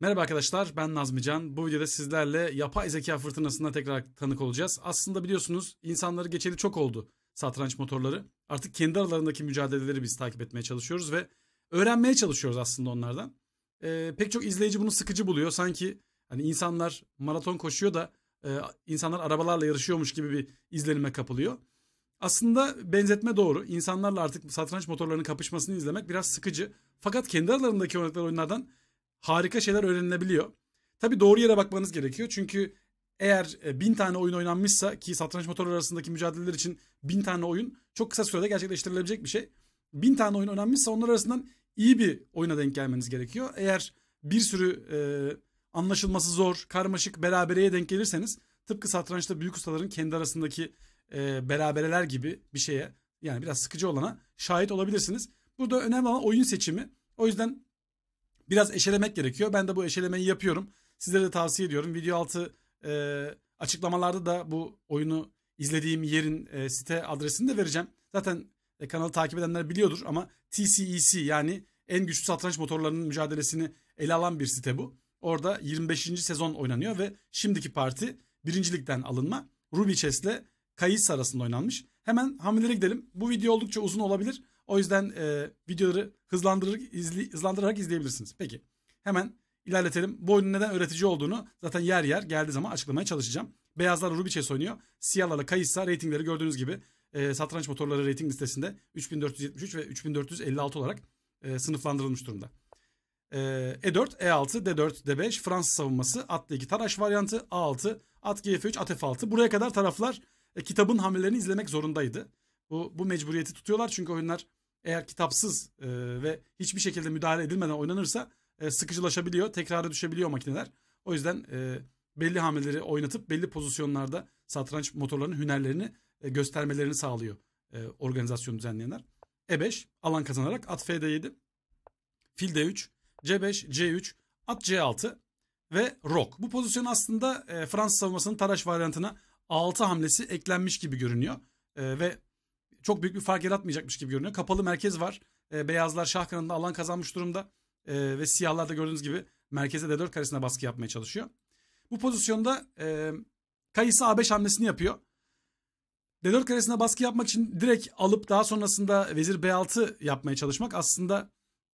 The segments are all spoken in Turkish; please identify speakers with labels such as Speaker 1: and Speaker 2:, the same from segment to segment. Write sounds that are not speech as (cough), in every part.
Speaker 1: Merhaba arkadaşlar ben Nazmi Can. Bu videoda sizlerle yapay zeka fırtınasına tekrar tanık olacağız. Aslında biliyorsunuz insanları geçeli çok oldu satranç motorları. Artık kendi aralarındaki mücadeleleri biz takip etmeye çalışıyoruz ve öğrenmeye çalışıyoruz aslında onlardan. Ee, pek çok izleyici bunu sıkıcı buluyor. Sanki hani insanlar maraton koşuyor da e, insanlar arabalarla yarışıyormuş gibi bir izlenime kapılıyor. Aslında benzetme doğru. İnsanlarla artık satranç motorlarının kapışmasını izlemek biraz sıkıcı. Fakat kendi aralarındaki oynadıkları oyunlardan harika şeyler öğrenilebiliyor. Tabii doğru yere bakmanız gerekiyor. Çünkü eğer e, bin tane oyun oynanmışsa ki satranç motoru arasındaki mücadeleler için bin tane oyun çok kısa sürede gerçekleştirilebilecek bir şey. Bin tane oyun oynanmışsa onlar arasından iyi bir oyuna denk gelmeniz gerekiyor. Eğer bir sürü e, anlaşılması zor, karmaşık, berabereye denk gelirseniz tıpkı satrançta büyük ustaların kendi arasındaki e, berabereler gibi bir şeye yani biraz sıkıcı olana şahit olabilirsiniz. Burada önemli olan oyun seçimi. O yüzden biraz eşelemek gerekiyor. Ben de bu eşelemeyi yapıyorum. Sizlere de tavsiye ediyorum. Video altı e, açıklamalarda da bu oyunu izlediğim yerin e, site adresini de vereceğim. Zaten e, kanalı takip edenler biliyordur ama TCEC e yani en güçlü satranç motorlarının mücadelesini ele alan bir site bu. Orada 25. sezon oynanıyor ve şimdiki parti birincilikten alınma Ruby Chess'le Kayıs arasında oynanmış. Hemen hamlelere gidelim. Bu video oldukça uzun olabilir o yüzden e, videoları hızlandırır, izli, hızlandırarak izleyebilirsiniz. Peki hemen ilerletelim. Bu oyunun neden öğretici olduğunu zaten yer yer geldiği zaman açıklamaya çalışacağım. Beyazlar Rubiçes oynuyor. Siyahlarla Kayıssa reytingleri gördüğünüz gibi e, satranç motorları reyting listesinde 3473 ve 3456 olarak e, sınıflandırılmış durumda. E, 4 E6, D4, D5 Fransız savunması, at 2 Taraş varyantı, A6, at GF3, at F6. Buraya kadar taraflar e, kitabın hamlelerini izlemek zorundaydı. Bu, bu mecburiyeti tutuyorlar çünkü oyunlar eğer kitapsız e, ve hiçbir şekilde müdahale edilmeden oynanırsa e, sıkıcılaşabiliyor. Tekrara düşebiliyor makineler. O yüzden e, belli hamleleri oynatıp belli pozisyonlarda satranç motorlarının hünerlerini e, göstermelerini sağlıyor e, organizasyon düzenleyenler. E5 alan kazanarak at Fd7, fil D3, C5, C3, at C6 ve rok. Bu pozisyon aslında e, Fransız savunmasının Taraş varyantına 6 hamlesi eklenmiş gibi görünüyor. E, ve çok büyük bir fark yaratmayacakmış gibi görünüyor. Kapalı merkez var. E, beyazlar şah kanadında alan kazanmış durumda. E, ve siyahlar da gördüğünüz gibi merkeze D4 karesine baskı yapmaya çalışıyor. Bu pozisyonda e, Kayısı A5 hamlesini yapıyor. D4 karesine baskı yapmak için direkt alıp daha sonrasında vezir B6 yapmaya çalışmak aslında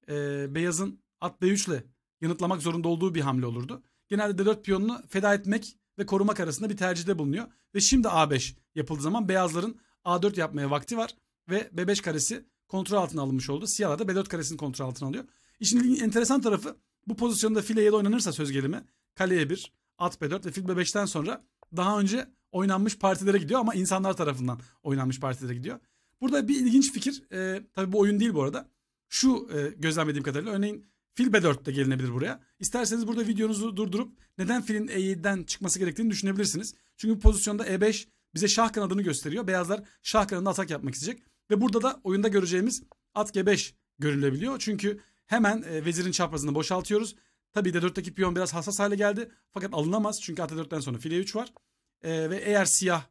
Speaker 1: e, beyazın at B3 ile yanıtlamak zorunda olduğu bir hamle olurdu. Genelde D4 piyonunu feda etmek ve korumak arasında bir tercihde bulunuyor. Ve şimdi A5 yapıldığı zaman beyazların A4 yapmaya vakti var ve B5 karesi kontrol altına alınmış oldu. Siyahlar da B4 karesini kontrol altına alıyor. İşin enteresan tarafı bu pozisyonda file 7 oynanırsa söz gelimi kaleye 1, at B4 ve fil B5'ten sonra daha önce oynanmış partilere gidiyor ama insanlar tarafından oynanmış partilere gidiyor. Burada bir ilginç fikir e, tabii bu oyun değil bu arada. Şu e, gözlemlediğim kadarıyla örneğin fil B4 de gelinebilir buraya. İsterseniz burada videonuzu durdurup neden filin E7'den çıkması gerektiğini düşünebilirsiniz. Çünkü bu pozisyonda E5 bize şah kanadını gösteriyor. Beyazlar şah kanadına atak yapmak isteyecek. Ve burada da oyunda göreceğimiz at g5 görülebiliyor. Çünkü hemen e, vezirin çaprazını boşaltıyoruz. Tabi d4'teki piyon biraz hassas hale geldi. Fakat alınamaz çünkü at d4'ten sonra file 3 var. E, ve eğer siyah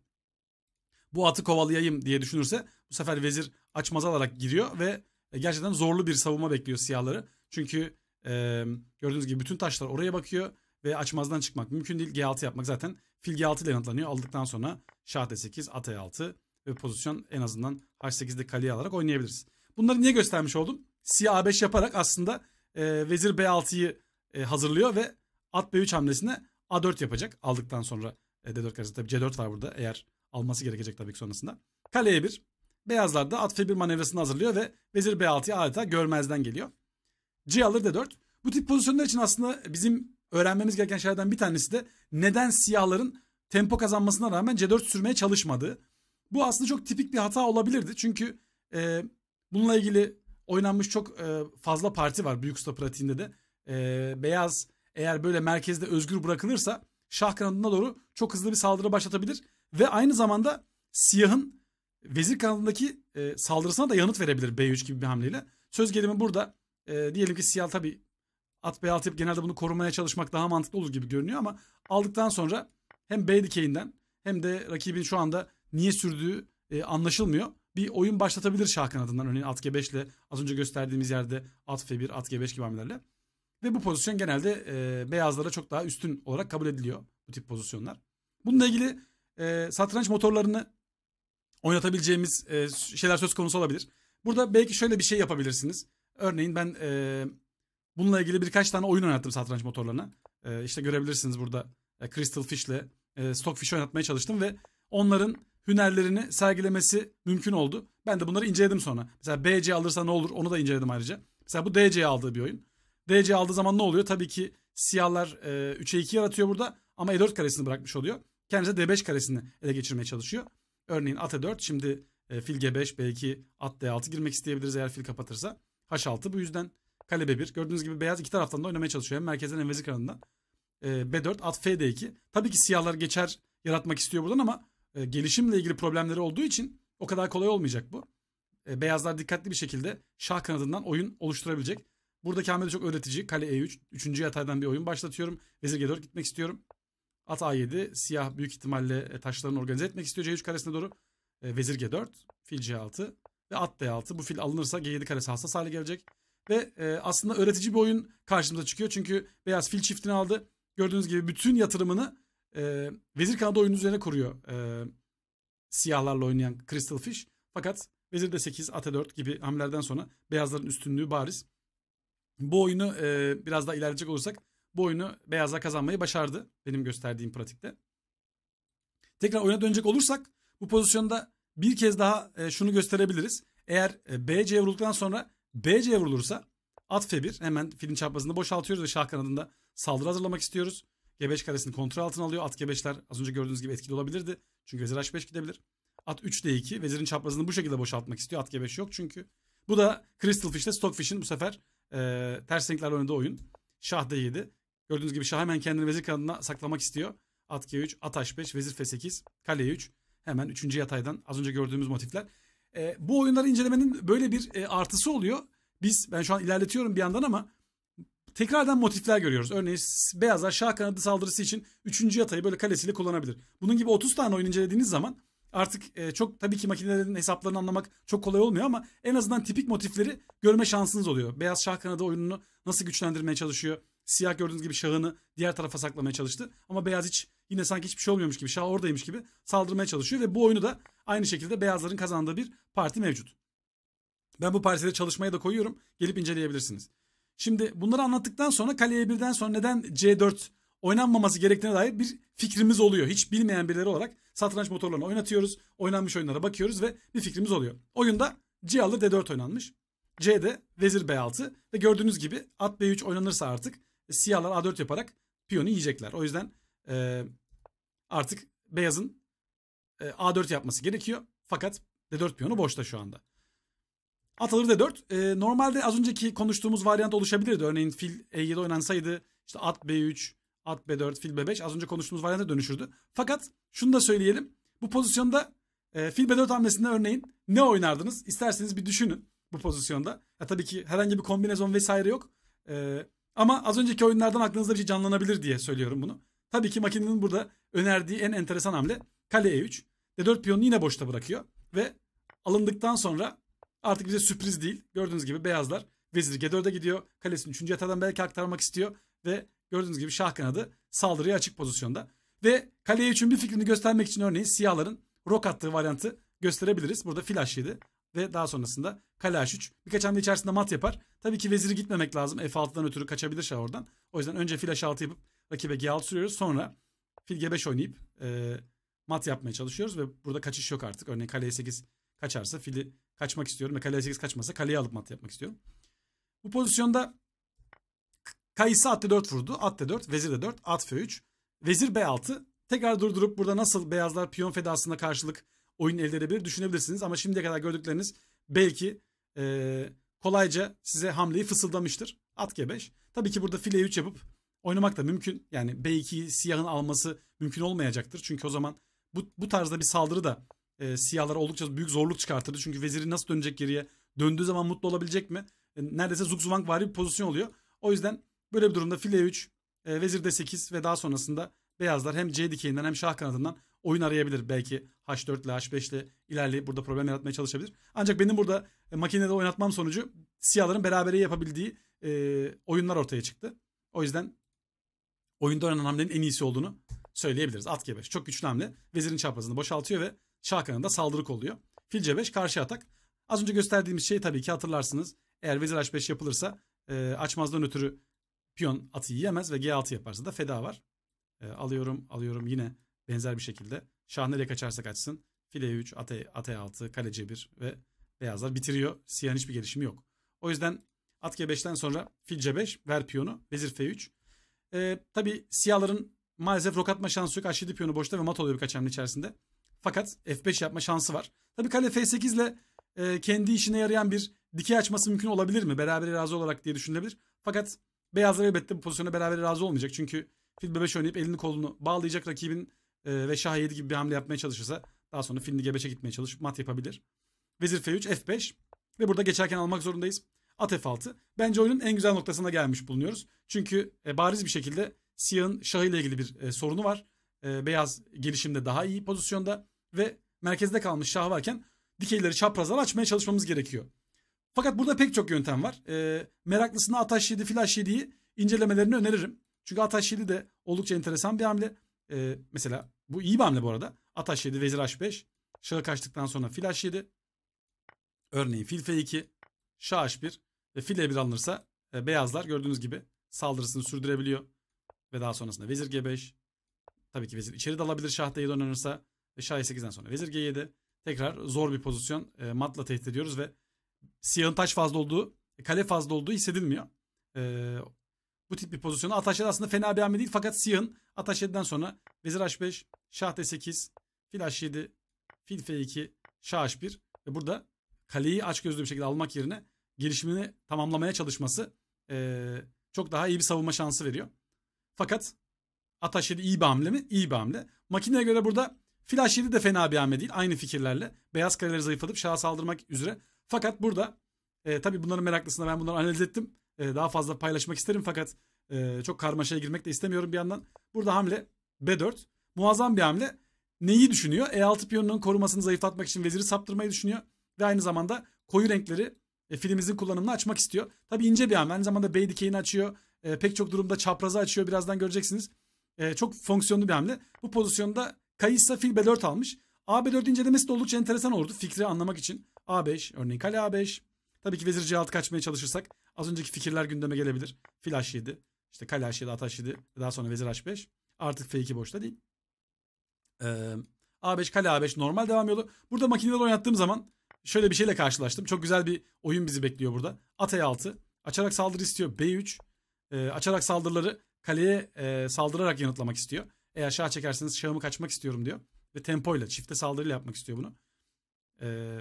Speaker 1: bu atı kovalayayım diye düşünürse bu sefer vezir açmaz alarak giriyor ve e, gerçekten zorlu bir savunma bekliyor siyahları. Çünkü e, gördüğünüz gibi bütün taşlar oraya bakıyor ve açmazdan çıkmak mümkün değil. G6 yapmak zaten fil G6 ile yanıtlanıyor. Aldıktan sonra Şah D8, at E6 ve pozisyon en azından H8'de kaleye alarak oynayabiliriz. Bunları niye göstermiş oldum? Siyah A5 yaparak aslında e, vezir B6'yı e, hazırlıyor ve at B3 hamlesine A4 yapacak. Aldıktan sonra e, D4 karşısında tabii C4 var burada eğer alması gerekecek tabii ki sonrasında. kaleye E1. Beyazlar da at F1 manevrasını hazırlıyor ve vezir b 6yı adeta görmezden geliyor. C alır D4. Bu tip pozisyonlar için aslında bizim öğrenmemiz gereken şeylerden bir tanesi de neden siyahların tempo kazanmasına rağmen C4 sürmeye çalışmadı. Bu aslında çok tipik bir hata olabilirdi. Çünkü e, bununla ilgili oynanmış çok e, fazla parti var Büyük Usta pratiğinde de. E, beyaz eğer böyle merkezde özgür bırakılırsa şah kanadına doğru çok hızlı bir saldırı başlatabilir. Ve aynı zamanda siyahın vezir kanadındaki e, saldırısına da yanıt verebilir B3 gibi bir hamleyle. Söz gelimi burada e, diyelim ki siyah tabii at B6 genelde bunu korumaya çalışmak daha mantıklı olur gibi görünüyor ama aldıktan sonra hem Beylikey'inden hem de rakibin şu anda niye sürdüğü e, anlaşılmıyor. Bir oyun başlatabilir şah kanadından örneğin at G5 ile az önce gösterdiğimiz yerde at F1 at G5 gibi hamlelerle. Ve bu pozisyon genelde e, beyazlara çok daha üstün olarak kabul ediliyor bu tip pozisyonlar. Bununla ilgili e, satranç motorlarını oynatabileceğimiz e, şeyler söz konusu olabilir. Burada belki şöyle bir şey yapabilirsiniz. Örneğin ben e, bununla ilgili birkaç tane oyun oynattım satranç motorlarına. E, işte görebilirsiniz burada e, Crystal Fish ile e, Stockfish oynatmaya çalıştım ve onların hünerlerini sergilemesi mümkün oldu. Ben de bunları inceledim sonra. Mesela BC alırsa ne olur onu da inceledim ayrıca. Mesela bu DC'ye aldığı bir oyun. DC aldığı zaman ne oluyor? Tabii ki siyahlar e, 3'e 2 yaratıyor burada ama E4 karesini bırakmış oluyor. Kendisi de D5 karesini ele geçirmeye çalışıyor. Örneğin at E4 şimdi e, fil G5 belki at D6 girmek isteyebiliriz eğer fil kapatırsa. H6 bu yüzden kale B1. Gördüğünüz gibi beyaz iki taraftan da oynamaya çalışıyor. Hem merkezden hem vezir kanalından. E, B4 at F'd2. Tabii ki siyahlar geçer yaratmak istiyor buradan ama e, gelişimle ilgili problemleri olduğu için o kadar kolay olmayacak bu. E, beyazlar dikkatli bir şekilde şah kanadından oyun oluşturabilecek. Buradaki hamle de çok öğretici. Kale E3. Üçüncü yataydan bir oyun başlatıyorum. Vezir G4 gitmek istiyorum. At A7. Siyah büyük ihtimalle taşlarını organize etmek istiyor C3 karesine doğru. Vezir G4. Fil C6. Ve at D6. Bu fil alınırsa G7 karesi hassas hale gelecek. Ve aslında öğretici bir oyun karşımıza çıkıyor. Çünkü beyaz fil çiftini aldı. Gördüğünüz gibi bütün yatırımını e, Vezir Kanadı oyunun üzerine kuruyor e, siyahlarla oynayan Crystal Fish. Fakat Vezir de 8, Ate 4 gibi hamlelerden sonra beyazların üstünlüğü bariz. Bu oyunu e, biraz daha ilerleyecek olursak bu oyunu beyazlar kazanmayı başardı benim gösterdiğim pratikte. Tekrar oyuna dönecek olursak bu pozisyonda bir kez daha e, şunu gösterebiliriz. Eğer e, BC'ye vurulduktan sonra bc vurulursa At f 1 hemen filin çaprazında boşaltıyoruz ve şah kanadında saldırı hazırlamak istiyoruz. G5 karesini kontrol altına alıyor. At G5'ler az önce gördüğünüz gibi etkili olabilirdi. Çünkü vezir H5 gidebilir. At 3 D2 vezirin çaprazını bu şekilde boşaltmak istiyor. At G5 yok çünkü. Bu da Crystal Fish'te Stockfish'in bu sefer e, ters renklerle oynadığı oyun. Şah D7. Gördüğünüz gibi şah hemen kendini vezir kanadına saklamak istiyor. At G3, at H5, vezir F8, kale 3. E hemen 3. yataydan az önce gördüğümüz motifler. E, bu oyunları incelemenin böyle bir e, artısı oluyor biz ben şu an ilerletiyorum bir yandan ama tekrardan motifler görüyoruz. Örneğin beyazlar şah kanadı saldırısı için 3. yatayı böyle kalesiyle kullanabilir. Bunun gibi 30 tane oyun incelediğiniz zaman artık e, çok tabii ki makinelerin hesaplarını anlamak çok kolay olmuyor ama en azından tipik motifleri görme şansınız oluyor. Beyaz şah kanadı oyununu nasıl güçlendirmeye çalışıyor? Siyah gördüğünüz gibi şahını diğer tarafa saklamaya çalıştı. Ama beyaz hiç yine sanki hiçbir şey olmuyormuş gibi şah oradaymış gibi saldırmaya çalışıyor ve bu oyunu da aynı şekilde beyazların kazandığı bir parti mevcut. Ben bu parsele çalışmaya da koyuyorum. Gelip inceleyebilirsiniz. Şimdi bunları anlattıktan sonra kaleye birden sonra neden C4 oynanmaması gerektiğine dair bir fikrimiz oluyor. Hiç bilmeyen birileri olarak satranç motorlarını oynatıyoruz. Oynanmış oyunlara bakıyoruz ve bir fikrimiz oluyor. Oyunda C alır D4 oynanmış. C'de vezir B6 ve gördüğünüz gibi at B3 oynanırsa artık siyahlar A4 yaparak piyonu yiyecekler. O yüzden e, artık beyazın e, A4 yapması gerekiyor. Fakat D4 piyonu boşta şu anda. At alır D4. E, ee, normalde az önceki konuştuğumuz varyant oluşabilirdi. Örneğin fil E7 oynansaydı işte at B3, at B4, fil B5 az önce konuştuğumuz varyanta dönüşürdü. Fakat şunu da söyleyelim. Bu pozisyonda e, fil B4 hamlesinde örneğin ne oynardınız? İsterseniz bir düşünün bu pozisyonda. Ya tabii ki herhangi bir kombinezon vesaire yok. E, ama az önceki oyunlardan aklınızda bir şey canlanabilir diye söylüyorum bunu. Tabii ki makinenin burada önerdiği en enteresan hamle kale E3. D4 piyonunu yine boşta bırakıyor ve alındıktan sonra Artık bize sürpriz değil. Gördüğünüz gibi beyazlar vezir G4'e gidiyor. Kalesini 3. yatağdan belki aktarmak istiyor. Ve gördüğünüz gibi şah kanadı saldırıya açık pozisyonda. Ve kaleye üçün bir fikrini göstermek için örneğin siyahların rok attığı varyantı gösterebiliriz. Burada fil h7 ve daha sonrasında kale h3. Birkaç hamle içerisinde mat yapar. Tabii ki veziri gitmemek lazım. F6'dan ötürü kaçabilir şah oradan. O yüzden önce fil h6 yapıp rakibe g6 sürüyoruz. Sonra fil g5 oynayıp e, mat yapmaya çalışıyoruz ve burada kaçış yok artık. Örneğin kale 8 kaçarsa fili kaçmak istiyorum. Ve kaleye 8 kaçmasa kaleye alıp mat yapmak istiyorum. Bu pozisyonda Kayısı at 4 vurdu. At d 4, vezir de 4, at f3. Vezir b6. Tekrar durdurup burada nasıl beyazlar piyon fedasına karşılık oyun elde edebilir düşünebilirsiniz. Ama şimdiye kadar gördükleriniz belki e, kolayca size hamleyi fısıldamıştır. At g5. Tabii ki burada file 3 yapıp oynamak da mümkün. Yani b2'yi siyahın alması mümkün olmayacaktır. Çünkü o zaman bu, bu tarzda bir saldırı da e, siyahlara oldukça büyük zorluk çıkartırdı. Çünkü veziri nasıl dönecek geriye? Döndüğü zaman mutlu olabilecek mi? E, neredeyse zugzuvang vari bir pozisyon oluyor. O yüzden böyle bir durumda file 3, e, vezir de 8 ve daha sonrasında beyazlar hem c dikeyinden hem şah kanadından oyun arayabilir. Belki h4 ile h5 ile ilerleyip burada problem yaratmaya çalışabilir. Ancak benim burada e, makinede oynatmam sonucu siyahların berabere yapabildiği e, oyunlar ortaya çıktı. O yüzden oyunda oynanan hamlenin en iyisi olduğunu söyleyebiliriz. At G5 çok güçlü hamle. Vezirin çaprazını boşaltıyor ve Şah kanadında saldırı kolluyor. Fil C5 karşı atak. Az önce gösterdiğimiz şey tabii ki hatırlarsınız. Eğer vezir H5 yapılırsa e, açmazdan ötürü piyon atı yiyemez ve G6 yaparsa da feda var. E, alıyorum alıyorum yine benzer bir şekilde. Şah nereye kaçarsa kaçsın. File 3, at e, ate 6, kale C1 ve beyazlar bitiriyor. Siyahın hiçbir gelişimi yok. O yüzden at G5'ten sonra fil C5, ver piyonu, vezir F3. E, tabii siyahların maalesef rok atma şansı yok. H7 piyonu boşta ve mat oluyor birkaç hamle içerisinde. Fakat F5 yapma şansı var. Tabii kale F8 ile e, kendi işine yarayan bir dikey açması mümkün olabilir mi? Beraber razı olarak diye düşünülebilir. Fakat beyazlar elbette bu pozisyona beraber razı olmayacak. Çünkü fil B5 oynayıp elini kolunu bağlayacak rakibin e, ve şah 7 gibi bir hamle yapmaya çalışırsa daha sonra filini G5'e gitmeye çalışıp mat yapabilir. Vezir F3, F5 ve burada geçerken almak zorundayız. At F6. Bence oyunun en güzel noktasına gelmiş bulunuyoruz. Çünkü e, bariz bir şekilde siyahın şahı ile ilgili bir e, sorunu var. E, beyaz gelişimde daha iyi pozisyonda ve merkezde kalmış şah varken dikeyleri çaprazlar açmaya çalışmamız gerekiyor. Fakat burada pek çok yöntem var. E, meraklısına Ataş 7 Flash 7'yi incelemelerini öneririm. Çünkü Ataş 7 de oldukça enteresan bir hamle. E, mesela bu iyi bir hamle bu arada. Ataş 7, Vezir H5. Şahı kaçtıktan sonra Fil 7 Örneğin Fil F2, Şah H1 ve Fil E1 alınırsa e, beyazlar gördüğünüz gibi saldırısını sürdürebiliyor. Ve daha sonrasında Vezir G5. Tabii ki Vezir içeri alabilir Şah D'ye dönülürse. Şah E8'den sonra vezir G7. Tekrar zor bir pozisyon. E, matla tehdit ediyoruz ve siyahın taş fazla olduğu, e, kale fazla olduğu hissedilmiyor. E, bu tip bir pozisyonu Ataşed aslında fena bir hamle değil fakat siyahın Ataşed'den sonra vezir H5, şah D8, fil H7, fil F2, şah H1 ve burada kaleyi açgözlü bir şekilde almak yerine gelişimini tamamlamaya çalışması e, çok daha iyi bir savunma şansı veriyor. Fakat Ataşed iyi bir hamle mi? İyi bir hamle. Makineye göre burada Flash 7 de fena bir hamle değil. Aynı fikirlerle. Beyaz kareleri zayıflatıp şaha saldırmak üzere. Fakat burada e, tabii bunların meraklısına ben bunları analiz ettim. E, daha fazla paylaşmak isterim fakat e, çok karmaşaya girmek de istemiyorum bir yandan. Burada hamle B4. Muazzam bir hamle. Neyi düşünüyor? E6 piyonunun korumasını zayıflatmak için veziri saptırmayı düşünüyor. Ve aynı zamanda koyu renkleri e, filimizin kullanımını açmak istiyor. Tabii ince bir hamle. Aynı zamanda B dikeyini açıyor. E, pek çok durumda çaprazı açıyor. Birazdan göreceksiniz. E, çok fonksiyonlu bir hamle. Bu pozisyonda Kayıs fil B4 almış. AB4 incelemesi de oldukça enteresan oldu fikri anlamak için. A5 örneğin kale A5. Tabii ki vezir C6 kaçmaya çalışırsak az önceki fikirler gündeme gelebilir. Fil H7 işte kale H7 at H7 daha sonra vezir H5. Artık F2 boşta değil. Ee, A5 kale A5 normal devam yolu. Burada makineler oynattığım zaman şöyle bir şeyle karşılaştım. Çok güzel bir oyun bizi bekliyor burada. At E6 açarak saldırı istiyor B3. E, açarak saldırıları kaleye e, saldırarak yanıtlamak istiyor. E aşağı çekerseniz şahımı kaçmak istiyorum diyor. Ve tempoyla çifte saldırıyla yapmak istiyor bunu. Ee,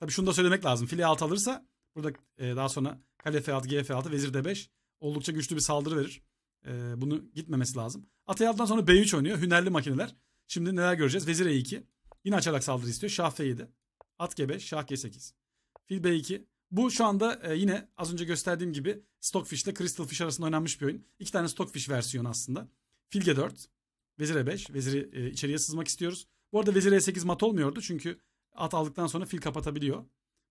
Speaker 1: tabii şunu da söylemek lazım. fili 6 alırsa burada e, daha sonra kale F6, G F6, vezir D5 oldukça güçlü bir saldırı verir. E, bunu gitmemesi lazım. At e sonra B3 oynuyor. Hünerli makineler. Şimdi neler göreceğiz? Vezir E2. Yine açarak saldırı istiyor. Şah F7. At G5, Şah G8. Fil B2. Bu şu anda e, yine az önce gösterdiğim gibi Stockfish ile Crystal Fish arasında oynanmış bir oyun. İki tane Stockfish versiyonu aslında. Fil G4, Vezir E5. Veziri e, içeriye sızmak istiyoruz. Bu arada vezir E8 mat olmuyordu. Çünkü at aldıktan sonra fil kapatabiliyor.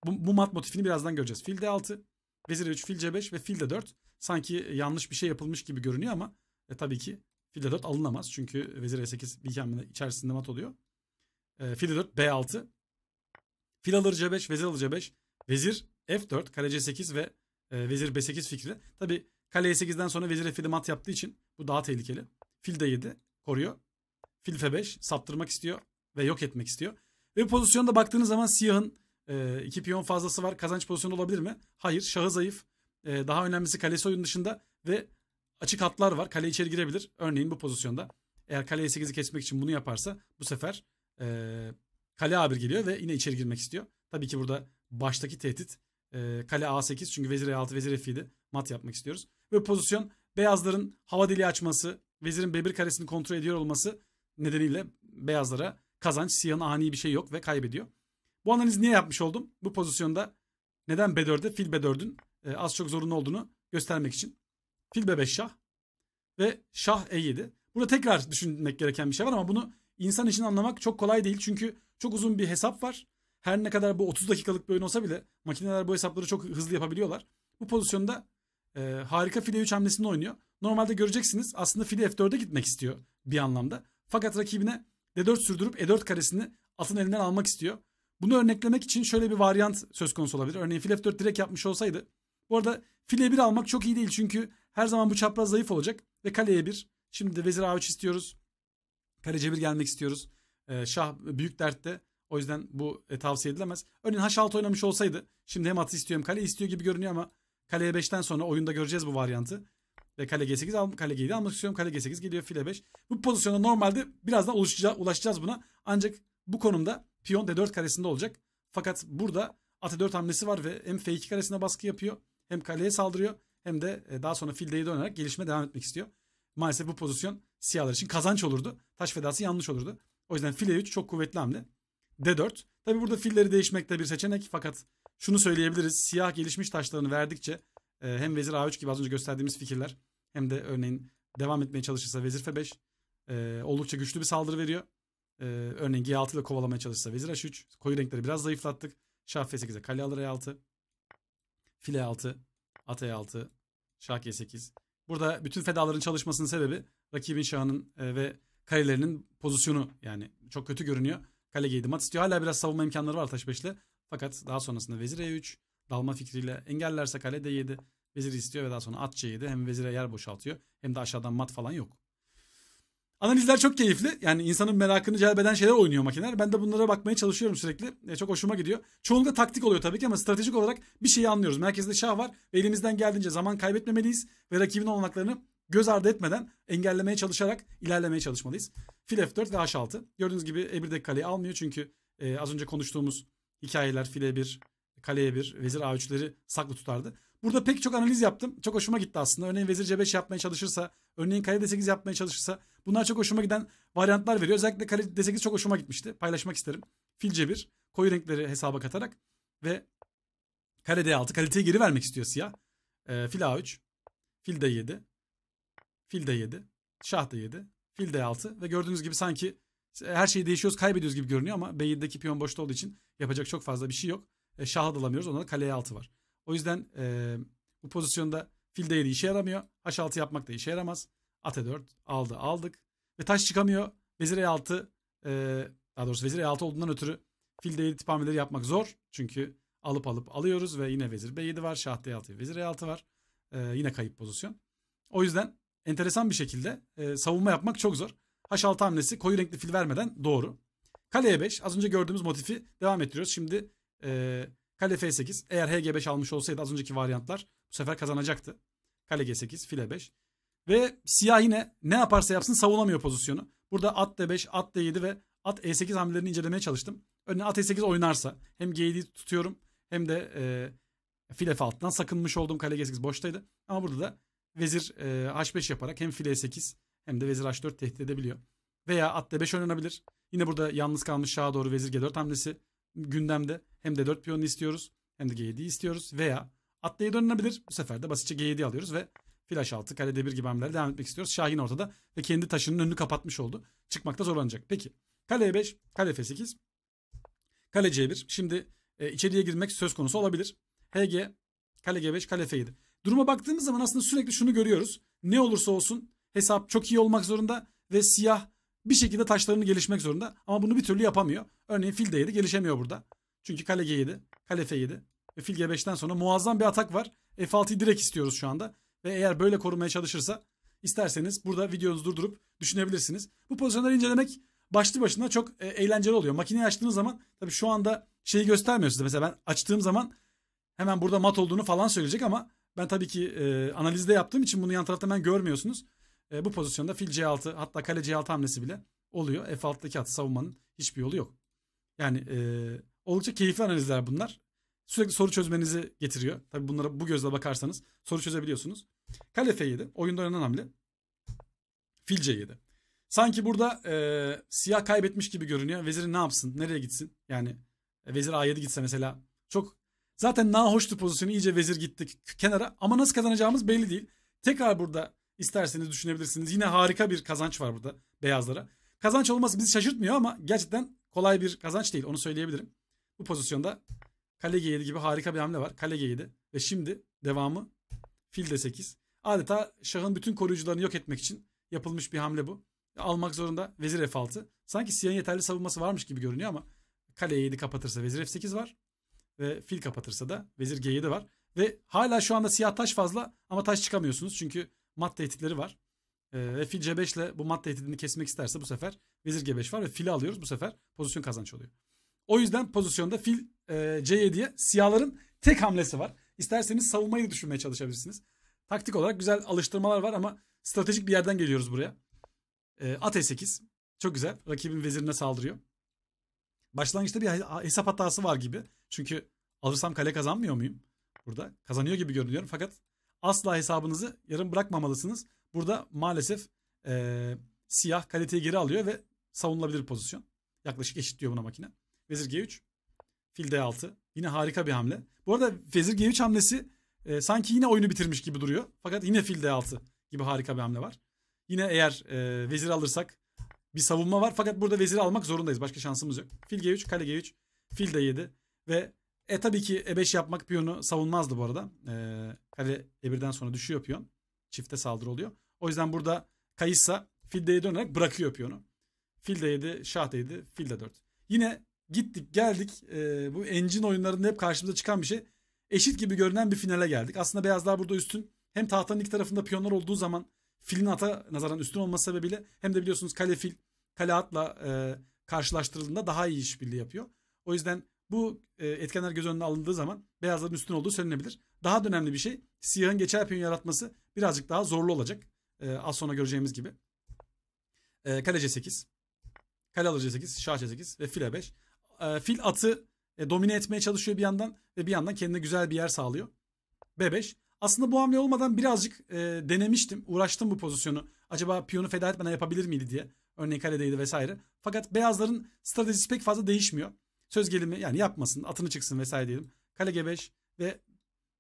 Speaker 1: Bu, bu mat motifini birazdan göreceğiz. Fil D6, vezir E3, fil C5 ve fil D4. Sanki yanlış bir şey yapılmış gibi görünüyor ama e, tabii ki fil D4 alınamaz. Çünkü vezir E8 bir içerisinde mat oluyor. E, fil D4, B6. Fil alır C5, vezir alır C5. Vezir F4, kale C8 ve e, vezir B8 fikri. Tabii kale E8'den sonra vezir F7 mat yaptığı için bu daha tehlikeli. Fil D7, koruyor. fil Filife 5 saptırmak istiyor ve yok etmek istiyor. Ve bu pozisyonda baktığınız zaman siyahın e, iki piyon fazlası var. Kazanç pozisyonu olabilir mi? Hayır. Şahı zayıf. E, daha önemlisi kalesi oyun dışında ve açık hatlar var. Kale içeri girebilir. Örneğin bu pozisyonda. Eğer kale E8'i kesmek için bunu yaparsa bu sefer e, kale abir geliyor ve yine içeri girmek istiyor. Tabii ki burada baştaki tehdit e, kale A8 çünkü vezir E6 vezir F7 mat yapmak istiyoruz. Ve pozisyon beyazların hava deliği açması Vezirin bebir karesini kontrol ediyor olması nedeniyle beyazlara kazanç siyahın ani bir şey yok ve kaybediyor. Bu analizi niye yapmış oldum? Bu pozisyonda neden B4'e fil B4'ün e, az çok zorunlu olduğunu göstermek için. Fil B5 şah ve şah E7. Burada tekrar düşünmek gereken bir şey var ama bunu insan için anlamak çok kolay değil. Çünkü çok uzun bir hesap var. Her ne kadar bu 30 dakikalık bir oyun olsa bile makineler bu hesapları çok hızlı yapabiliyorlar. Bu pozisyonda e, harika file 3 hamlesini oynuyor. Normalde göreceksiniz aslında fili F4'e gitmek istiyor bir anlamda. Fakat rakibine D4 sürdürüp E4 karesini atın elinden almak istiyor. Bunu örneklemek için şöyle bir varyant söz konusu olabilir. Örneğin fil F4 direkt yapmış olsaydı. Bu arada fil E1 almak çok iyi değil çünkü her zaman bu çapraz zayıf olacak. Ve kale E1. Şimdi de vezir A3 istiyoruz. Kale C1 gelmek istiyoruz. Ee, şah büyük dertte. O yüzden bu e, tavsiye edilemez. Örneğin H6 oynamış olsaydı. Şimdi hem atı istiyor hem kale istiyor gibi görünüyor ama kale E5'ten sonra oyunda göreceğiz bu varyantı ve kale G8 al, kale G7 almak istiyorum. Kale G8 geliyor file 5. Bu pozisyonda normalde birazdan ulaşacağız, ulaşacağız buna. Ancak bu konumda piyon D4 karesinde olacak. Fakat burada at 4 e hamlesi var ve hem F2 karesine baskı yapıyor hem kaleye saldırıyor hem de e, daha sonra fil D'ye dönerek gelişme devam etmek istiyor. Maalesef bu pozisyon siyahlar için kazanç olurdu. Taş fedası yanlış olurdu. O yüzden fil E3 çok kuvvetli hamle. D4. Tabi burada filleri değişmek de bir seçenek fakat şunu söyleyebiliriz. Siyah gelişmiş taşlarını verdikçe ee, hem Vezir A3 gibi az önce gösterdiğimiz fikirler hem de örneğin devam etmeye çalışırsa Vezir F5 e, ee, oldukça güçlü bir saldırı veriyor. E, örneğin G6 ile kovalamaya çalışırsa Vezir H3. Koyu renkleri biraz zayıflattık. Şah F8'e kale alır E6. File 6. At E6. Şah G8. Burada bütün fedaların çalışmasının sebebi rakibin şahının e, ve kalelerinin pozisyonu yani çok kötü görünüyor. Kale giydi. Mat istiyor. Hala biraz savunma imkanları var taş 5'le. Fakat daha sonrasında vezir e3, dalma fikriyle engellerse kale D7 Vezir istiyor ve daha sonra at C7 hem vezire yer boşaltıyor hem de aşağıdan mat falan yok. Analizler çok keyifli. Yani insanın merakını celbeden şeyler oynuyor makineler. Ben de bunlara bakmaya çalışıyorum sürekli. E, çok hoşuma gidiyor. Çoğunlukla taktik oluyor tabii ki ama stratejik olarak bir şeyi anlıyoruz. Merkezde şah var ve elimizden geldiğince zaman kaybetmemeliyiz ve rakibin olanaklarını göz ardı etmeden engellemeye çalışarak ilerlemeye çalışmalıyız. Fil F4 ve H6. Gördüğünüz gibi E1'deki kaleyi almıyor çünkü e, az önce konuştuğumuz hikayeler file 1, kaleye bir vezir a3'leri saklı tutardı. Burada pek çok analiz yaptım. Çok hoşuma gitti aslında. Örneğin vezir c5 yapmaya çalışırsa, örneğin kale d8 yapmaya çalışırsa bunlar çok hoşuma giden varyantlar veriyor. Özellikle kale d8 çok hoşuma gitmişti. Paylaşmak isterim. Fil c1 koyu renkleri hesaba katarak ve kale d6 kaliteye geri vermek istiyor siyah. E, fil a3, fil d7, fil d7, şah d7, fil d6 ve gördüğünüz gibi sanki her şeyi değişiyoruz kaybediyoruz gibi görünüyor ama B7'deki piyon boşta olduğu için yapacak çok fazla bir şey yok e, şaha dalamıyoruz. da kaleye altı var. O yüzden e, bu pozisyonda fil değeri işe yaramıyor. H6 yapmak da işe yaramaz. At E4 aldı aldık. Ve taş çıkamıyor. Vezir E6 e, daha doğrusu vezir E6 olduğundan ötürü fil değeri tip tipameleri yapmak zor. Çünkü alıp alıp alıyoruz ve yine vezir B7 var. Şah D6 vezir E6 var. E, yine kayıp pozisyon. O yüzden enteresan bir şekilde e, savunma yapmak çok zor. H6 hamlesi koyu renkli fil vermeden doğru. Kaleye 5 az önce gördüğümüz motifi devam ettiriyoruz. Şimdi e, kale f8. Eğer hg5 almış olsaydı az önceki varyantlar bu sefer kazanacaktı. Kale g8, file 5. Ve siyah yine ne yaparsa yapsın savunamıyor pozisyonu. Burada at d5, at d7 ve at e8 hamlelerini incelemeye çalıştım. Önüne at e8 oynarsa hem g7'yi tutuyorum hem de e, file f6'dan sakınmış olduğum kale g8 boştaydı. Ama burada da vezir e, h5 yaparak hem file e8 hem de vezir h4 tehdit edebiliyor. Veya at d5 oynanabilir. Yine burada yalnız kalmış şaha doğru vezir g4 hamlesi gündemde. Hem de 4 piyonu istiyoruz hem de g 7 istiyoruz veya at D7 oynanabilir. Bu sefer de basitçe G7 alıyoruz ve flash 6 d 1 gibi hamlelerle devam etmek istiyoruz. Şahin ortada ve kendi taşının önünü kapatmış oldu. Çıkmakta zorlanacak. Peki kale E5, kale F8, kale C1. Şimdi e, içeriye girmek söz konusu olabilir. HG, kale G5, kale F7. Duruma baktığımız zaman aslında sürekli şunu görüyoruz. Ne olursa olsun hesap çok iyi olmak zorunda ve siyah bir şekilde taşlarını gelişmek zorunda. Ama bunu bir türlü yapamıyor. Örneğin fil de 7 gelişemiyor burada. Çünkü kale G7, kale F7 ve fil G5'ten sonra muazzam bir atak var. F6'yı direkt istiyoruz şu anda. Ve eğer böyle korumaya çalışırsa isterseniz burada videonuzu durdurup düşünebilirsiniz. Bu pozisyonları incelemek başlı başına çok e, eğlenceli oluyor. Makineyi açtığınız zaman tabii şu anda şeyi göstermiyor size. Mesela ben açtığım zaman hemen burada mat olduğunu falan söyleyecek ama ben tabii ki e, analizde yaptığım için bunu yan tarafta hemen görmüyorsunuz. E, bu pozisyonda fil C6 hatta kale C6 hamlesi bile oluyor. F6'daki at savunmanın hiçbir yolu yok. Yani e, oldukça keyifli analizler bunlar. Sürekli soru çözmenizi getiriyor. Tabi bunlara bu gözle bakarsanız soru çözebiliyorsunuz. Kale F7 oyunda oynanan hamle. Fil C7. Sanki burada e, siyah kaybetmiş gibi görünüyor. Vezir ne yapsın? Nereye gitsin? Yani e, vezir A7 gitse mesela çok zaten na hoştu pozisyonu iyice vezir gitti kenara ama nasıl kazanacağımız belli değil. Tekrar burada İsterseniz düşünebilirsiniz. Yine harika bir kazanç var burada beyazlara. Kazanç olması bizi şaşırtmıyor ama gerçekten kolay bir kazanç değil. Onu söyleyebilirim. Bu pozisyonda kale G7 gibi harika bir hamle var. Kale G7 ve şimdi devamı fil de 8 Adeta şahın bütün koruyucularını yok etmek için yapılmış bir hamle bu. Almak zorunda vezir F6. Sanki siyahın yeterli savunması varmış gibi görünüyor ama kale E7 kapatırsa vezir F8 var. Ve fil kapatırsa da vezir G7 var. Ve hala şu anda siyah taş fazla ama taş çıkamıyorsunuz. Çünkü mat tehditleri var. Ee, ve fil c5 ile bu mat tehdidini kesmek isterse bu sefer vezir g5 var ve fili alıyoruz. Bu sefer pozisyon kazanç oluyor. O yüzden pozisyonda fil e, c7'ye siyahların tek hamlesi var. İsterseniz savunmayı düşünmeye çalışabilirsiniz. Taktik olarak güzel alıştırmalar var ama stratejik bir yerden geliyoruz buraya. E, at e8 çok güzel. Rakibin vezirine saldırıyor. Başlangıçta bir hesap hatası var gibi. Çünkü alırsam kale kazanmıyor muyum? Burada kazanıyor gibi görünüyorum fakat asla hesabınızı yarım bırakmamalısınız. Burada maalesef e, siyah kaliteyi geri alıyor ve savunulabilir pozisyon. Yaklaşık eşit diyor buna makine. Vezir G3. Fil D6. Yine harika bir hamle. Bu arada Vezir G3 hamlesi e, sanki yine oyunu bitirmiş gibi duruyor. Fakat yine fil D6 gibi harika bir hamle var. Yine eğer e, vezir alırsak bir savunma var. Fakat burada veziri almak zorundayız. Başka şansımız yok. Fil G3, kale G3, fil D7 ve e tabii ki E5 yapmak piyonu savunmazdı bu arada. E, kale E1'den sonra düşüyor piyon. Çifte saldırı oluyor. O yüzden burada Kayıssa fil de dönerek bırakıyor piyonu. Fil de 7, şah da 7, fil de 4. Yine gittik geldik. E, bu engine oyunlarında hep karşımıza çıkan bir şey. Eşit gibi görünen bir finale geldik. Aslında beyazlar burada üstün. Hem tahtanın iki tarafında piyonlar olduğu zaman filin ata nazaran üstün olması sebebiyle hem de biliyorsunuz kale fil kale atla e, karşılaştırıldığında daha iyi işbirliği yapıyor. O yüzden bu e, etkenler göz önüne alındığı zaman beyazların üstün olduğu söylenebilir. Daha da önemli bir şey siyahın geçer piyon yaratması birazcık daha zorlu olacak. E, az sonra göreceğimiz gibi. E, kale C8. Kale c 8. Şah C8 ve fil file 5. E, fil atı e, domine etmeye çalışıyor bir yandan ve bir yandan kendine güzel bir yer sağlıyor. B5. Aslında bu hamle olmadan birazcık e, denemiştim. Uğraştım bu pozisyonu. Acaba piyonu feda etmeden yapabilir miydi diye. Örneğin kaledeydi vesaire. Fakat beyazların stratejisi pek fazla değişmiyor. Söz gelimi yani yapmasın atını çıksın vesaire diyelim. Kale G5 ve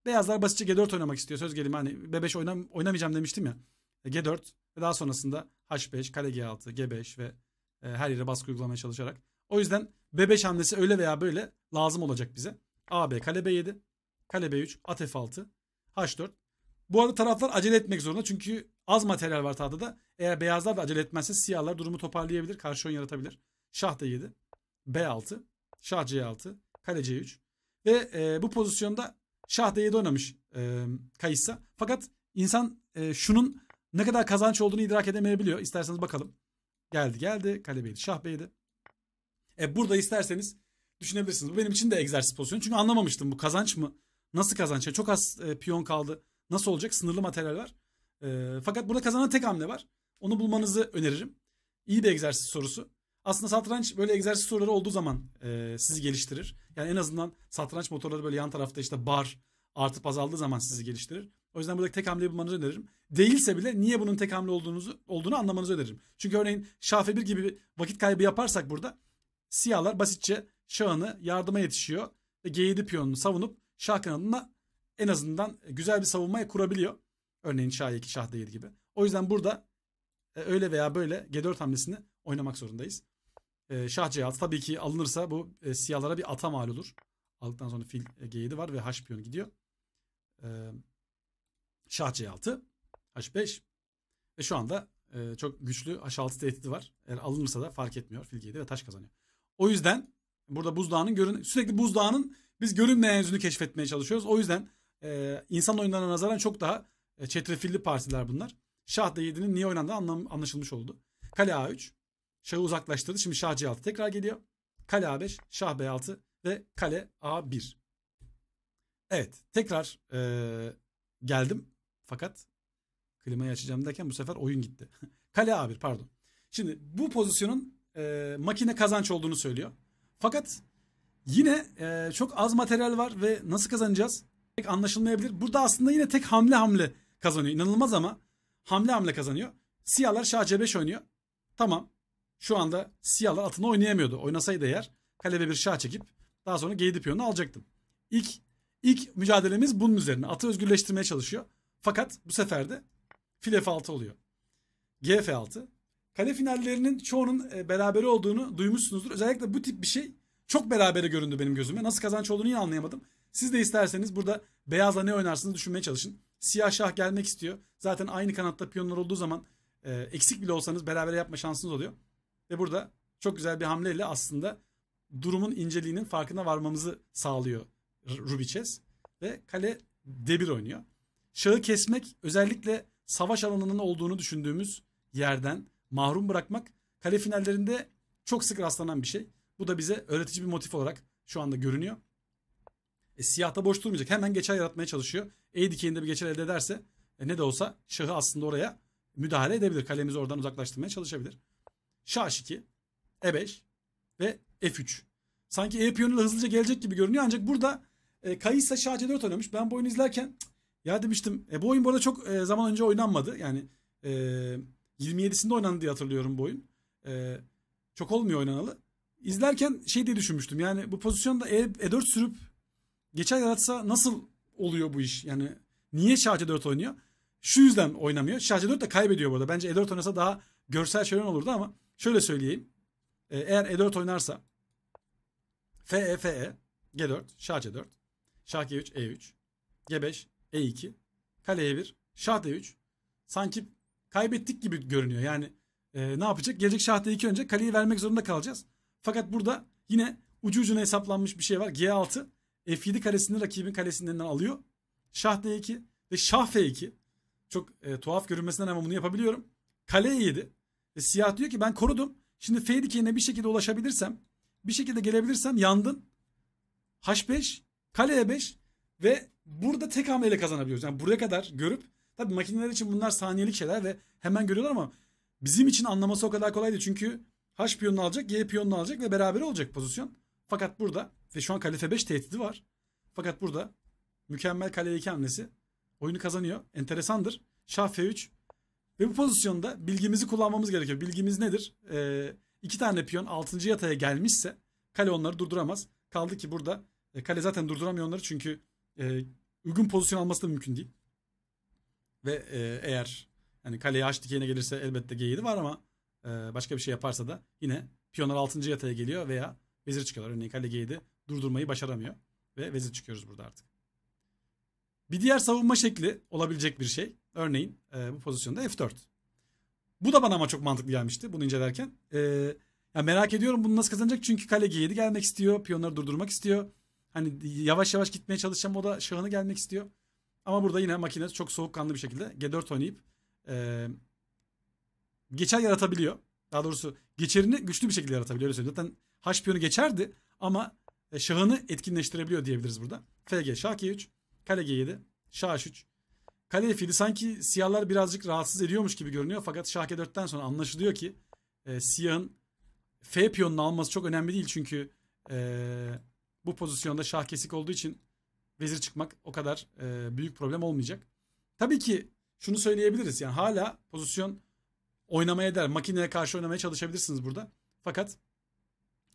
Speaker 1: beyazlar basitçe G4 oynamak istiyor. Söz gelimi hani B5 oynam oynamayacağım demiştim ya. E, G4 ve daha sonrasında H5, kale G6, G5 ve e, her yere baskı uygulamaya çalışarak. O yüzden B5 hamlesi öyle veya böyle lazım olacak bize. AB kale B7, kale B3, at F6, H4. Bu arada taraflar acele etmek zorunda çünkü az materyal var tahtada. Eğer beyazlar da acele etmezse siyahlar durumu toparlayabilir, karşı oyun yaratabilir. Şah D7, B6, Şah C6. Kale C3. Ve e, bu pozisyonda Şah D7 oynamış e, Kayıssa. Fakat insan e, şunun ne kadar kazanç olduğunu idrak edemeyebiliyor. İsterseniz bakalım. Geldi geldi. Kale B7. Şah B7. E, burada isterseniz düşünebilirsiniz. Bu benim için de egzersiz pozisyonu. Çünkü anlamamıştım bu kazanç mı? Nasıl kazanç? Yani e, çok az e, piyon kaldı. Nasıl olacak? Sınırlı materyal var. E, fakat burada kazanan tek hamle var. Onu bulmanızı öneririm. İyi bir egzersiz sorusu. Aslında satranç böyle egzersiz soruları olduğu zaman e, sizi geliştirir. Yani en azından satranç motorları böyle yan tarafta işte bar artıp azaldığı zaman sizi geliştirir. O yüzden burada tek hamle yapmanızı öneririm. Değilse bile niye bunun tek hamle olduğunuzu olduğunu anlamanızı öneririm. Çünkü örneğin şah 1 gibi vakit kaybı yaparsak burada siyahlar basitçe şahını yardıma yetişiyor ve g7 piyonunu savunup şah kanalına en azından güzel bir savunmayı kurabiliyor. Örneğin şah 2 şah d7 gibi. O yüzden burada e, öyle veya böyle g4 hamlesini oynamak zorundayız. E, şah c tabii ki alınırsa bu e, siyahlara bir ata mal olur. Aldıktan sonra fil e, g var ve H piyon gidiyor. E, şah C6, H5 ve şu anda e, çok güçlü H6 tehdidi var. Eğer alınırsa da fark etmiyor. Fil g ve taş kazanıyor. O yüzden burada buzdağının görün sürekli buzdağının biz görünmeyen yüzünü keşfetmeye çalışıyoruz. O yüzden e, insan oyunlarına nazaran çok daha e, çetrefilli partiler bunlar. Şah D7'nin niye oynandığı anlam, anlaşılmış oldu. Kale A3. Şahı uzaklaştırdı. Şimdi şah c6 tekrar geliyor. Kale a5, şah b6 ve kale a1. Evet tekrar e, geldim. Fakat klimayı açacağım derken bu sefer oyun gitti. (laughs) kale a1 pardon. Şimdi bu pozisyonun e, makine kazanç olduğunu söylüyor. Fakat yine e, çok az materyal var ve nasıl kazanacağız? Pek anlaşılmayabilir. Burada aslında yine tek hamle hamle kazanıyor. İnanılmaz ama hamle hamle kazanıyor. Siyahlar şah c5 oynuyor. Tamam şu anda siyahlar atını oynayamıyordu. Oynasaydı eğer kalebe bir şah çekip daha sonra geydi piyonunu alacaktım. İlk, ilk mücadelemiz bunun üzerine. Atı özgürleştirmeye çalışıyor. Fakat bu sefer de fil F6 oluyor. gf 6 Kale finallerinin çoğunun e, berabere olduğunu duymuşsunuzdur. Özellikle bu tip bir şey çok berabere göründü benim gözüme. Nasıl kazanç olduğunu yine anlayamadım. Siz de isterseniz burada beyazla ne oynarsınız düşünmeye çalışın. Siyah şah gelmek istiyor. Zaten aynı kanatta piyonlar olduğu zaman e, eksik bile olsanız beraber yapma şansınız oluyor. Ve burada çok güzel bir hamleyle aslında durumun inceliğinin farkına varmamızı sağlıyor Rubicez. Ve kale debir oynuyor. Şahı kesmek özellikle savaş alanının olduğunu düşündüğümüz yerden mahrum bırakmak kale finallerinde çok sık rastlanan bir şey. Bu da bize öğretici bir motif olarak şu anda görünüyor. E, siyahta boş durmayacak. Hemen geçer yaratmaya çalışıyor. E dikeyinde bir geçer elde ederse e, ne de olsa şahı aslında oraya müdahale edebilir. Kalemizi oradan uzaklaştırmaya çalışabilir. Şah2, E5 ve F3. Sanki E piyonuyla hızlıca gelecek gibi görünüyor ancak burada e, Kayısa Şah C4 oynamış. Ben bu oyunu izlerken ya demiştim e, bu oyun bu arada çok e, zaman önce oynanmadı. Yani e, 27'sinde oynandı diye hatırlıyorum bu oyun. E, çok olmuyor oynanalı. İzlerken şey diye düşünmüştüm. Yani bu pozisyonda e, E4 sürüp geçer yaratsa nasıl oluyor bu iş? Yani niye Şah C4 oynuyor? Şu yüzden oynamıyor. Şah C4 de kaybediyor burada. Bence E4 oynasa daha görsel şölen olurdu ama şöyle söyleyeyim. Ee, eğer E4 oynarsa f e G4 Şah C4 Şah G3 E3 G5 E2 Kale E1 Şah D3 sanki kaybettik gibi görünüyor. Yani e, ne yapacak? Gelecek Şah D2 önce kaleyi vermek zorunda kalacağız. Fakat burada yine ucu ucuna hesaplanmış bir şey var. G6 F7 karesini rakibin kalesinden alıyor. Şah D2 ve Şah F2 çok e, tuhaf görünmesinden ama bunu yapabiliyorum. Kaleyi yedi. E, siyah diyor ki ben korudum. Şimdi F dikeyine bir şekilde ulaşabilirsem, bir şekilde gelebilirsem yandın. H5, kaleye 5 ve burada tek hamleyle kazanabiliyoruz. Yani buraya kadar görüp tabi makineler için bunlar saniyelik şeyler ve hemen görüyorlar ama bizim için anlaması o kadar kolaydı. Çünkü H piyonunu alacak, Y piyonunu alacak ve beraber olacak pozisyon. Fakat burada ve şu an kale F5 tehdidi var. Fakat burada mükemmel kale 2 hamlesi Oyunu kazanıyor. Enteresandır. Şah F3. Ve bu pozisyonda bilgimizi kullanmamız gerekiyor. Bilgimiz nedir? Ee, iki tane piyon 6. yataya gelmişse kale onları durduramaz. Kaldı ki burada e, kale zaten durduramıyor onları çünkü e, uygun pozisyon alması da mümkün değil. Ve e, eğer yani kaleye H dikeyine gelirse elbette G7 var ama e, başka bir şey yaparsa da yine piyonlar 6. yataya geliyor veya vezir çıkıyorlar. Örneğin kale G7 durdurmayı başaramıyor ve vezir çıkıyoruz burada artık. Bir diğer savunma şekli olabilecek bir şey. Örneğin e, bu pozisyonda F4. Bu da bana ama çok mantıklı gelmişti bunu incelerken. E, yani merak ediyorum bunu nasıl kazanacak. Çünkü kale G7 gelmek istiyor. Piyonları durdurmak istiyor. Hani yavaş yavaş gitmeye çalışacağım o da şahını gelmek istiyor. Ama burada yine makine çok soğukkanlı bir şekilde G4 oynayıp e, geçer yaratabiliyor. Daha doğrusu geçerini güçlü bir şekilde yaratabiliyor. Öyle söyleyeyim. Zaten H piyonu geçerdi ama e, şahını etkinleştirebiliyor diyebiliriz burada. FG şah G3 Kale G7. Şah H3. Kale fili sanki siyahlar birazcık rahatsız ediyormuş gibi görünüyor. Fakat Şah G4'ten sonra anlaşılıyor ki e, siyahın F piyonunu alması çok önemli değil. Çünkü e, bu pozisyonda şah kesik olduğu için vezir çıkmak o kadar e, büyük problem olmayacak. Tabii ki şunu söyleyebiliriz. Yani hala pozisyon oynamaya değer, Makineye karşı oynamaya çalışabilirsiniz burada. Fakat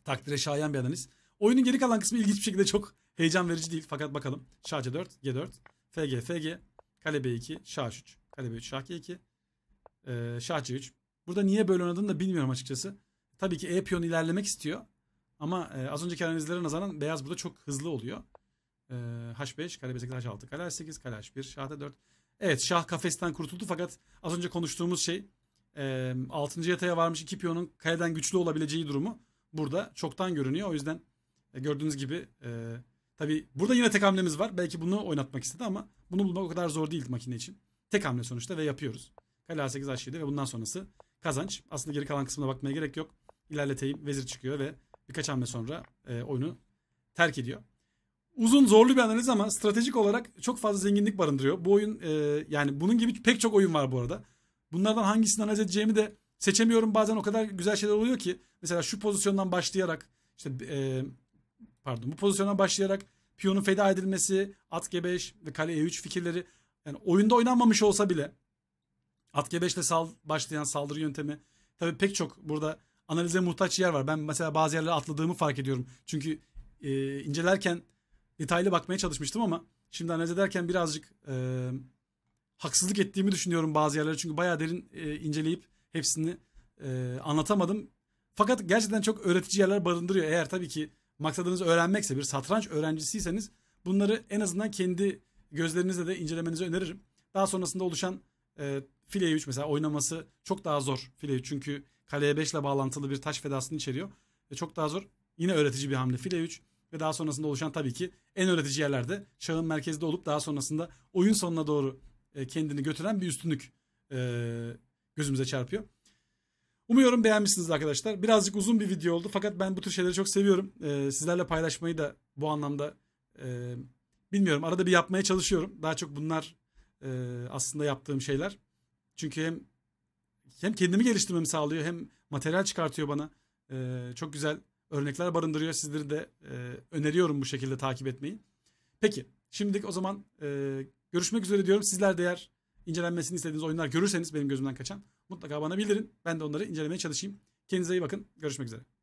Speaker 1: takdire şayan bir adınız. Oyunun geri kalan kısmı ilginç bir şekilde çok Heyecan verici değil fakat bakalım. Şah C4, G4, FG, FG, kale B2, şah 3, kale B3, şah G2, e, şah C3. Burada niye böyle oynadığını da bilmiyorum açıkçası. Tabii ki E piyonu ilerlemek istiyor. Ama e, az önceki analizlere nazaran beyaz burada çok hızlı oluyor. E, H5, kale B8, H6, kale H8, kale H1, şah D4. Evet şah kafesten kurtuldu fakat az önce konuştuğumuz şey e, 6. yataya varmış iki piyonun kaleden güçlü olabileceği durumu burada çoktan görünüyor. O yüzden e, gördüğünüz gibi e, Tabi burada yine tek hamlemiz var. Belki bunu oynatmak istedi ama bunu bulmak o kadar zor değil makine için. Tek hamle sonuçta ve yapıyoruz. Kale 8 h ve bundan sonrası kazanç. Aslında geri kalan kısmına bakmaya gerek yok. İlerleteyim vezir çıkıyor ve birkaç hamle sonra e, oyunu terk ediyor. Uzun zorlu bir analiz ama stratejik olarak çok fazla zenginlik barındırıyor. Bu oyun e, yani bunun gibi pek çok oyun var bu arada. Bunlardan hangisini analiz edeceğimi de seçemiyorum. Bazen o kadar güzel şeyler oluyor ki. Mesela şu pozisyondan başlayarak işte e, pardon bu pozisyona başlayarak piyonun feda edilmesi, at G5 ve kale E3 fikirleri yani oyunda oynanmamış olsa bile at G5 ile sal, başlayan saldırı yöntemi tabi pek çok burada analize muhtaç yer var. Ben mesela bazı yerlere atladığımı fark ediyorum. Çünkü e, incelerken detaylı bakmaya çalışmıştım ama şimdi analiz ederken birazcık e, haksızlık ettiğimi düşünüyorum bazı yerlere. Çünkü bayağı derin e, inceleyip hepsini e, anlatamadım. Fakat gerçekten çok öğretici yerler barındırıyor. Eğer tabii ki maksadınız öğrenmekse bir satranç öğrencisiyseniz bunları en azından kendi gözlerinizle de incelemenizi öneririm. Daha sonrasında oluşan e, file 3 mesela oynaması çok daha zor file 3 çünkü kaleye 5 ile bağlantılı bir taş fedasını içeriyor. ve çok daha zor. Yine öğretici bir hamle file 3 ve daha sonrasında oluşan tabii ki en öğretici yerlerde şahın merkezde olup daha sonrasında oyun sonuna doğru e, kendini götüren bir üstünlük e, gözümüze çarpıyor. Umuyorum beğenmişsiniz arkadaşlar. Birazcık uzun bir video oldu fakat ben bu tür şeyleri çok seviyorum. Ee, sizlerle paylaşmayı da bu anlamda e, bilmiyorum. Arada bir yapmaya çalışıyorum. Daha çok bunlar e, aslında yaptığım şeyler. Çünkü hem hem kendimi geliştirmemi sağlıyor hem materyal çıkartıyor bana. E, çok güzel örnekler barındırıyor. Sizleri de e, öneriyorum bu şekilde takip etmeyi. Peki şimdilik o zaman e, görüşmek üzere diyorum. Sizler de eğer incelenmesini istediğiniz oyunlar görürseniz benim gözümden kaçan Mutlaka bana bildirin. Ben de onları incelemeye çalışayım. Kendinize iyi bakın. Görüşmek üzere.